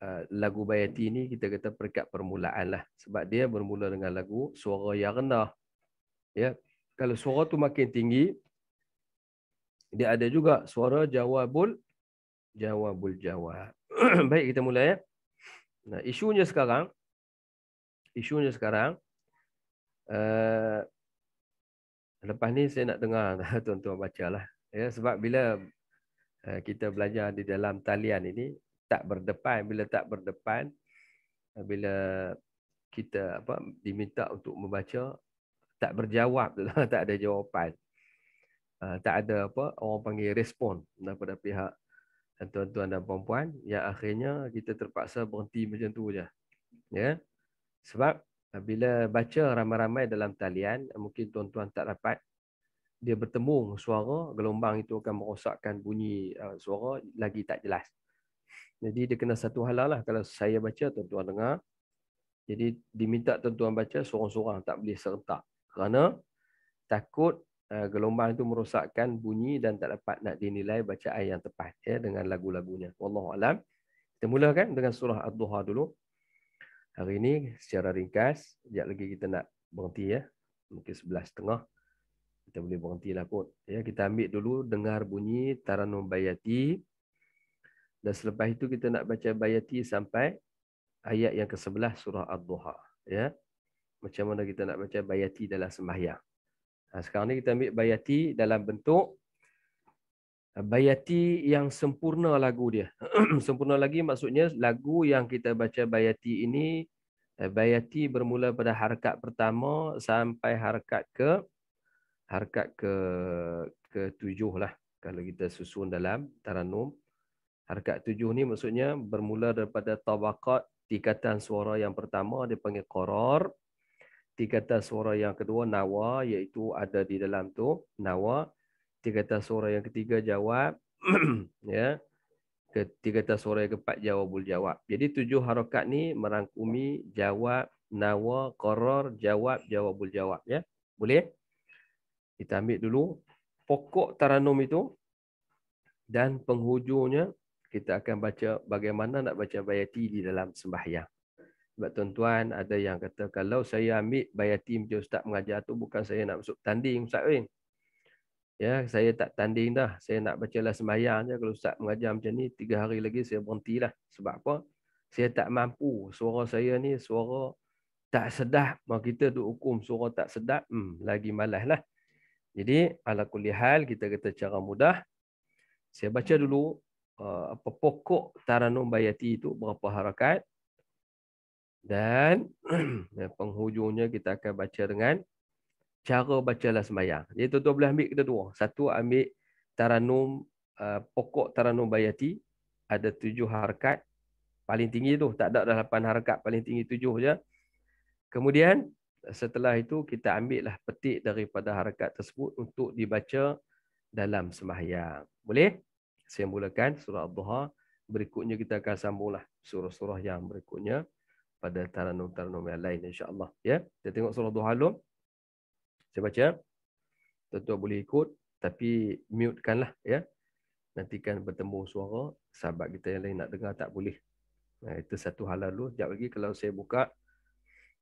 Eh, lagu bayati ni kita kata perkat permulaan lah sebab dia bermula dengan lagu suara yang rendah ya kalau suara tu makin tinggi dia ada juga suara jawabul jawabul jawab baik kita mula ya nah isunya sekarang isunya sekarang uh, lepas ni saya nak dengar tuan-tuan bacalah ya sebab bila uh, kita belajar di dalam talian ini tak berdepan bila tak berdepan eh, bila kita apa diminta untuk membaca tak berjawab tak ada jawapan eh, tak ada apa orang panggil respon daripada pihak tuan-tuan dan puan-puan yang akhirnya kita terpaksa berhenti macam tu je ya sebab eh, bila baca ramai-ramai dalam talian mungkin tuan-tuan tak dapat dia bertemu suara gelombang itu akan merosakkan bunyi uh, suara lagi tak jelas jadi dia kena satu halal lah kalau saya baca tuan-tuan dengar. Jadi diminta tuan-tuan baca seorang-seorang tak boleh serta Kerana takut uh, gelombang itu merosakkan bunyi dan tak dapat nak dinilai bacaan yang tepat ya dengan lagu-lagunya. Wallahu alam. Kita mulakan dengan surah Ad-Duha dulu. Hari ini secara ringkas, sekejap lagi kita nak berhenti ya. Mungkin 11.30 kita boleh berhentilah kot. Ya, kita ambil dulu dengar bunyi Taranum Bayati. Dan selepas itu kita nak baca bayati sampai ayat yang ke-11 surah Ad-Duha. Ya? Macam mana kita nak baca bayati dalam sembahyang. Ha, sekarang ni kita ambil bayati dalam bentuk ha, bayati yang sempurna lagu dia. sempurna lagi maksudnya lagu yang kita baca bayati ini eh, bayati bermula pada harakat pertama sampai harakat ke harakat ke ke tujuh lah kalau kita susun dalam taranum Harkat tujuh ni maksudnya bermula daripada tabakat tingkatan suara yang pertama dia panggil koror. Tingkatan suara yang kedua nawa iaitu ada di dalam tu nawa. Tingkatan suara yang ketiga jawab. ya. Tingkatan suara yang keempat jawabul jawab. Jadi tujuh harakat ni merangkumi jawab, nawa, koror, jawab, jawab jawabul jawab. Ya. Boleh? Kita ambil dulu pokok taranum itu dan penghujungnya kita akan baca bagaimana nak baca bayati di dalam sembahyang. Sebab tuan-tuan ada yang kata kalau saya ambil bayati macam ustaz mengajar tu bukan saya nak masuk tanding ustaz eh. Ya, saya tak tanding dah. Saya nak bacalah sembahyang je. Kalau ustaz mengajar macam ni, tiga hari lagi saya berhenti lah Sebab apa? Saya tak mampu. Suara saya ni suara tak sedap. Mau kita duk hukum suara tak sedap, hmm, lagi malas lah. Jadi, ala kulihal kita kata cara mudah. Saya baca dulu Uh, apa pokok taranum bayati itu berapa harakat dan penghujungnya kita akan baca dengan cara bacalah sembahyang. Jadi tuan-tuan boleh ambil kita dua. Satu ambil taranum uh, pokok taranum bayati ada tujuh harakat paling tinggi tu tak ada dah lapan harakat paling tinggi tujuh je. Kemudian setelah itu kita ambil lah petik daripada harakat tersebut untuk dibaca dalam sembahyang. Boleh? saya mulakan surah Al-Duha. Berikutnya kita akan sambunglah surah-surah yang berikutnya pada taranum-taranum yang lain insyaAllah. Ya? Kita tengok surah al Duha dulu. Saya baca. Tentu boleh ikut. Tapi mutekanlah. Ya? Nantikan bertemu suara. Sahabat kita yang lain nak dengar tak boleh. Nah, itu satu hal dulu. Sekejap lagi kalau saya buka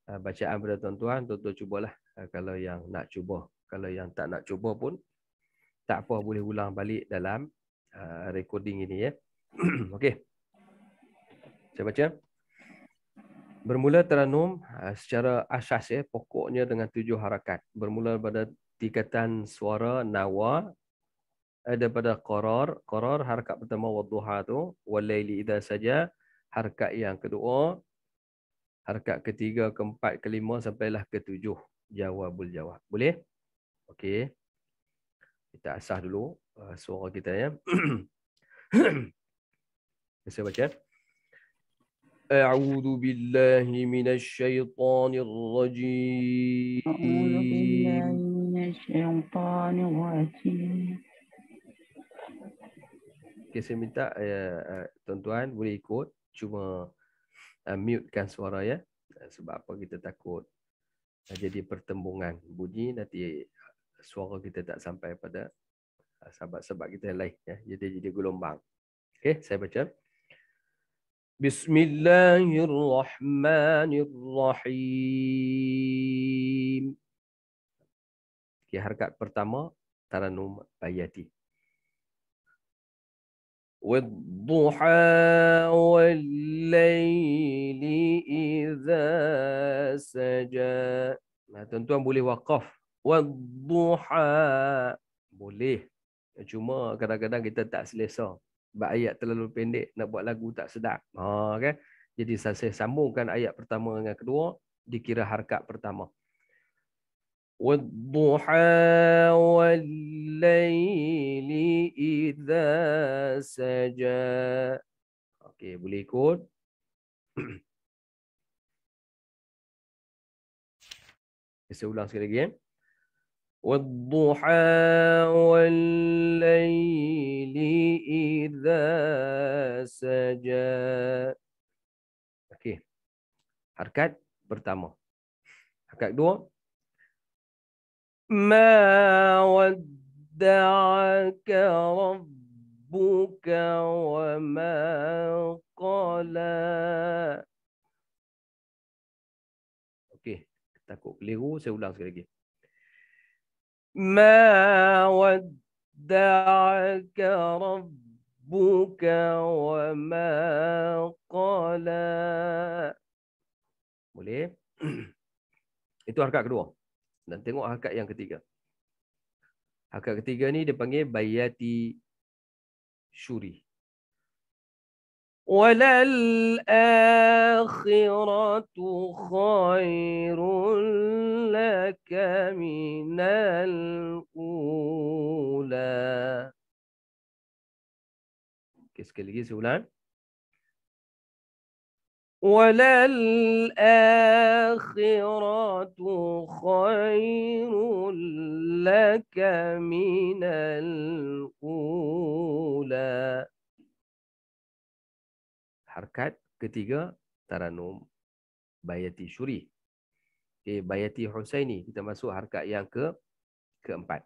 ah, bacaan pada tuan-tuan. Tuan-tuan cubalah. Ah, kalau yang nak cuba. Kalau yang tak nak cuba pun. Tak apa boleh ulang balik dalam Ah, recording ini ya. Okey. Saya baca. Bermula teranum ah, secara asas ya, pokoknya dengan tujuh harakat. Bermula pada tingkatan suara nawa Ada eh, pada qarar, qarar harakat pertama wadduha tu, walaili idza saja harakat yang kedua, harakat ketiga, keempat, kelima sampailah ketujuh jawabul jawab. Boleh? Okey kita asah dulu uh, suara kita ya. Saya baca. A'udhu billahi minash shaytanir rajim. Okay, saya minta ya, uh, tuan-tuan boleh ikut. Cuma uh, mutekan suara ya. Sebab apa kita takut uh, jadi pertembungan bunyi nanti suara kita tak sampai pada uh, sahabat-sahabat kita yang lain. Ya. Jadi jadi gelombang. Okay, saya baca. Bismillahirrahmanirrahim. Okay, harkat pertama, Taranum Bayati. والضحى والليل إذا سجى. Nah, tuan-tuan boleh wakaf Wadduha. Boleh. Cuma kadang-kadang kita tak selesa. Sebab ayat terlalu pendek. Nak buat lagu tak sedap. Ha, okay? Jadi saya sambungkan ayat pertama dengan kedua. Dikira harkat pertama. والضحى والليل إذا سجى. Okay, boleh ikut. Saya ulang sekali lagi. Eh? والضحى والليل إذا سجى أوكي حركات pertama حركات دو ما ودعك ربك وما قلى أوكي takut keliru saya ulang sekali lagi ما ودعك ربك وما قلى boleh itu harakat kedua dan tengok harakat yang ketiga harakat ketiga ni dia bayati syuri وللآخرة خير لك من الأولى Qu'est-ce qu'elle
وللآخرة
خير لك من الأولى harkat ketiga taranum bayati syuri okay, bayati husaini kita masuk harkat yang ke keempat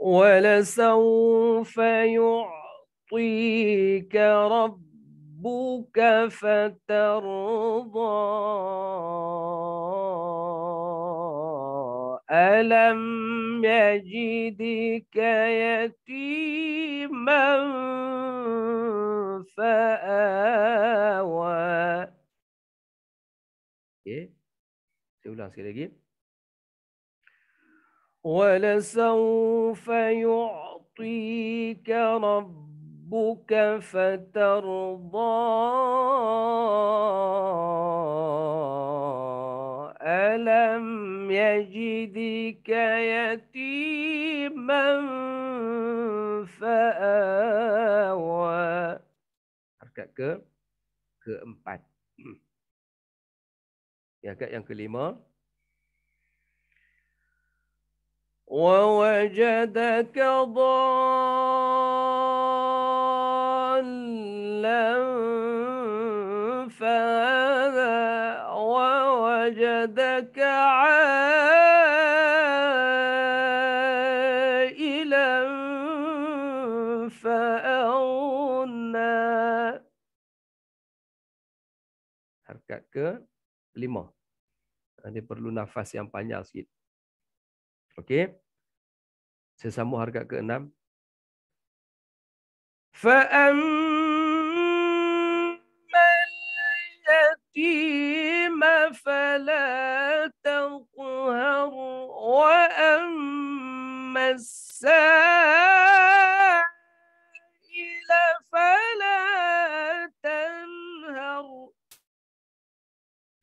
walasawfa yu'tika
rabbuka fatarda ألم يجدك يتيما فآوى
إيه؟ إيه؟ وَلَسَوْفَ يُعْطِيكَ رَبُّكَ فَتَرْضَى
ألم يجدك يتيما
فآوى Harakat ke keempat. Harakat yang kelima. ووجدك
ضالا فآوى وجدك عائلا فأغنى حركات
ke lima. Ah, Ini perlu nafas yang panjang sikit. Okey. Saya sambung harkat ke enam.
فَأَمَّا الظالم فلا تقهر وأما السائل فلا تنهر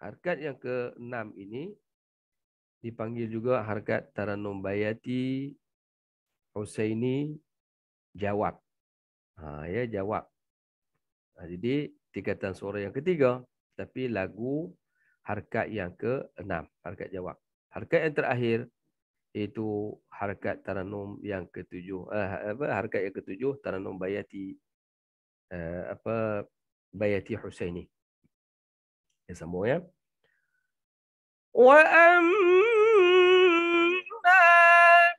Harkat yang ke-6 ini dipanggil juga harkat Taranum Bayati Husaini jawab. Ha, ya jawab. Ha, jadi tingkatan suara yang ketiga tapi lagu harakat yang ke-6, harakat jawab. Harakat yang terakhir itu harakat taranum yang ke-7, uh, eh, apa harakat yang ke-7 taranum bayati uh, apa bayati Husaini. Ya sambung ya.
Wa amma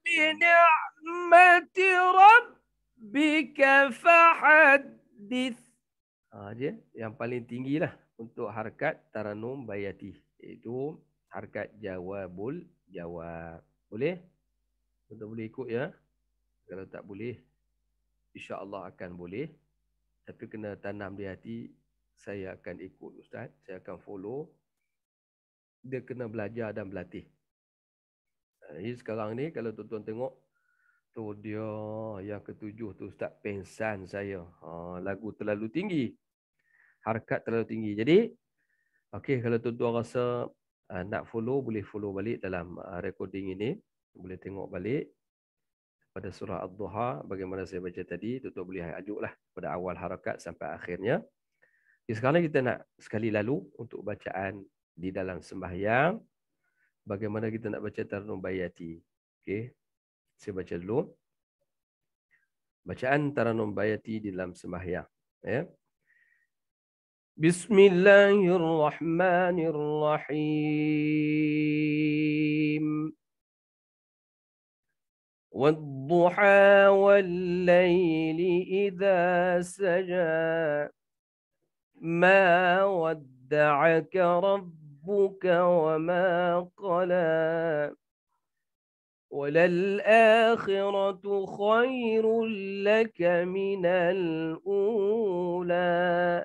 bi ni'mati rabbika fahaddith.
Ah, ha, dia yang paling tinggilah untuk harkat taranum bayati iaitu harkat jawabul jawab. Boleh? tuan boleh ikut ya. Kalau tak boleh insya-Allah akan boleh. Tapi kena tanam di hati saya akan ikut ustaz, saya akan follow. Dia kena belajar dan berlatih. Jadi ha, sekarang ni kalau tuan-tuan tengok tu dia yang ketujuh tu ustaz pensan saya. Ha, lagu terlalu tinggi harkat terlalu tinggi. Jadi, okey kalau tuan-tuan rasa uh, nak follow, boleh follow balik dalam uh, recording ini. Boleh tengok balik pada surah Al-Duha bagaimana saya baca tadi. Tuan-tuan boleh ajuklah pada awal harakat sampai akhirnya. Jadi, sekarang kita nak sekali lalu untuk bacaan di dalam sembahyang. Bagaimana kita nak baca Tarnum Bayati. Okey. Saya baca dulu. Bacaan Taranum Bayati di dalam sembahyang. Ya. Yeah. بسم الله الرحمن الرحيم والضحى والليل إذا سجى ما ودعك ربك وما قلى وللآخرة خير لك من الأولى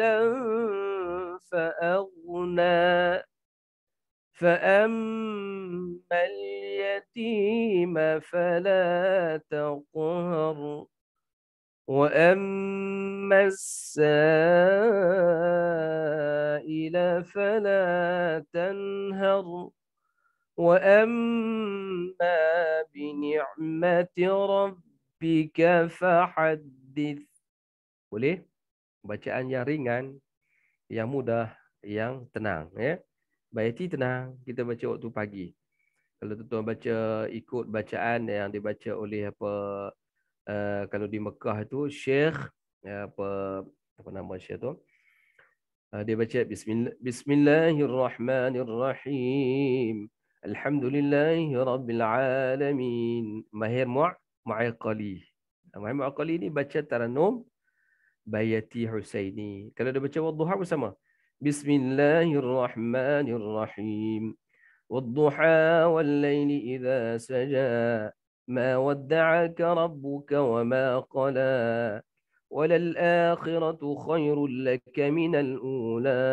قليلا فأغنى فأما اليتيم فلا تقهر وأما السائل فلا تنهر وأما بنعمة ربك فحدث وليه؟ bacaan yang ringan, yang mudah, yang tenang. Ya. Bayati tenang, kita baca waktu pagi. Kalau tuan-tuan baca ikut bacaan yang dibaca oleh apa uh, kalau di Mekah itu Syekh eh, apa apa nama Syekh tu? Uh, dia baca bismillah, bismillahirrahmanirrahim. Alhamdulillahirabbil alamin. Mahir mu'aqali. Mahir mu'aqali ni baca taranum Bayati Husaini. Kalau dah baca Wadduha bersama. Bismillahirrahmanirrahim. Wadduha wal layli idha saja. ما ودعك ربك وما قلى وللآخرة خير لك من الأولى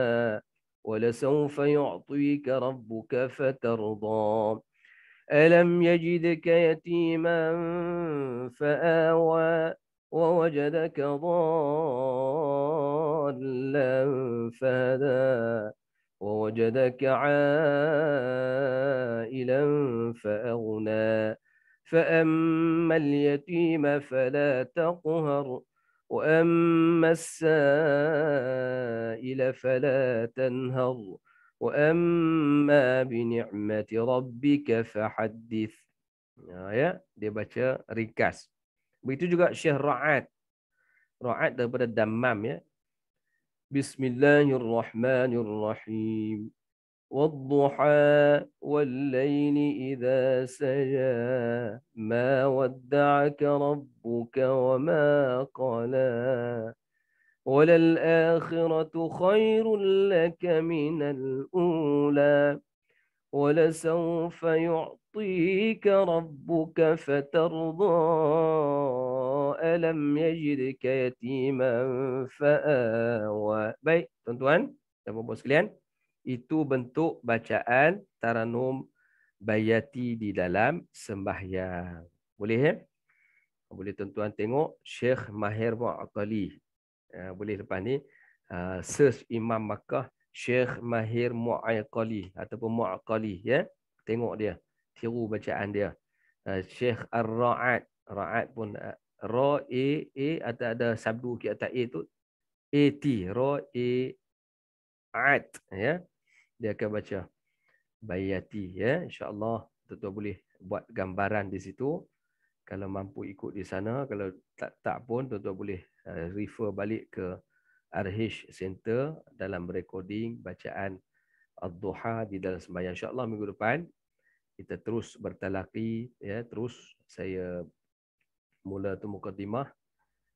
ولسوف يعطيك ربك فترضى ألم يجدك يتيما فآوى ووجدك ضالا فهدى ووجدك عائلا فأغنى فأما اليتيم فلا تقهر وأما السائل فلا تنهر وأما بنعمة ربك فحدث. Ya, آية، dia baca ringkas. Begitu juga Syekh Ra'ad. Ra'ad daripada Dammam ya. Bismillahirrahmanirrahim. والضحى والليل إذا سجى ما wa ma وما قلى وللآخرة خير لك من الأولى ولسوف يعطى يعطيك ربك فترضى ألم يجدك يتيما فآوى Baik, tuan-tuan dan puan Itu bentuk bacaan Taranum Bayati di dalam sembahyang Boleh ya? Boleh tuan-tuan tengok Syekh Mahir Mu'akali ya, Boleh lepas ni uh, Search Imam Makkah Syekh Mahir Mu'akali Ataupun Mu'akali ya? Tengok dia tiru bacaan dia. Uh, eh, Syekh Ar-Ra'at. Ra'at pun uh, eh, ra e e atau ada sabdu ke atas e tu e t ra e at ya dia akan baca bayati ya insyaallah tuan-tuan boleh buat gambaran di situ kalau mampu ikut di sana kalau tak tak pun tuan-tuan boleh eh, refer balik ke arhish center dalam recording bacaan ad-duha di dalam sembahyang insyaallah minggu depan kita terus bertalaki ya terus saya mula tu mukadimah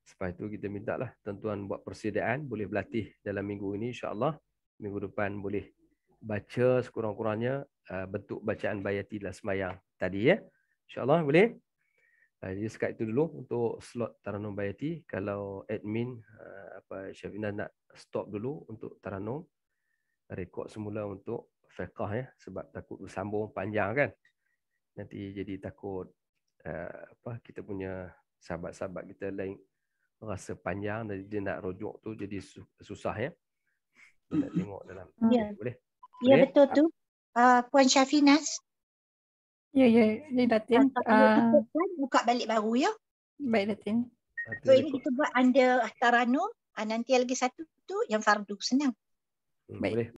Sepas itu kita mintaklah lah tuan-tuan buat persediaan boleh berlatih dalam minggu ini insyaallah minggu depan boleh baca sekurang-kurangnya uh, bentuk bacaan bayati dalam sembahyang tadi ya insyaallah boleh uh, jadi sekat itu dulu untuk slot taranum bayati kalau admin uh, apa Syafina nak stop dulu untuk taranum rekod semula untuk fiqah ya sebab takut bersambung panjang kan nanti jadi takut uh, apa kita punya sahabat-sahabat kita lain rasa panjang dan dia nak rujuk tu jadi susah ya kita nak tengok dalam ya. boleh ya boleh? betul tu uh, puan Syafinas ya ya ni datin uh, buka balik baru ya baik datin so ini kita buat under tarano uh, nanti lagi satu tu yang fardu senang
hmm, baik boleh.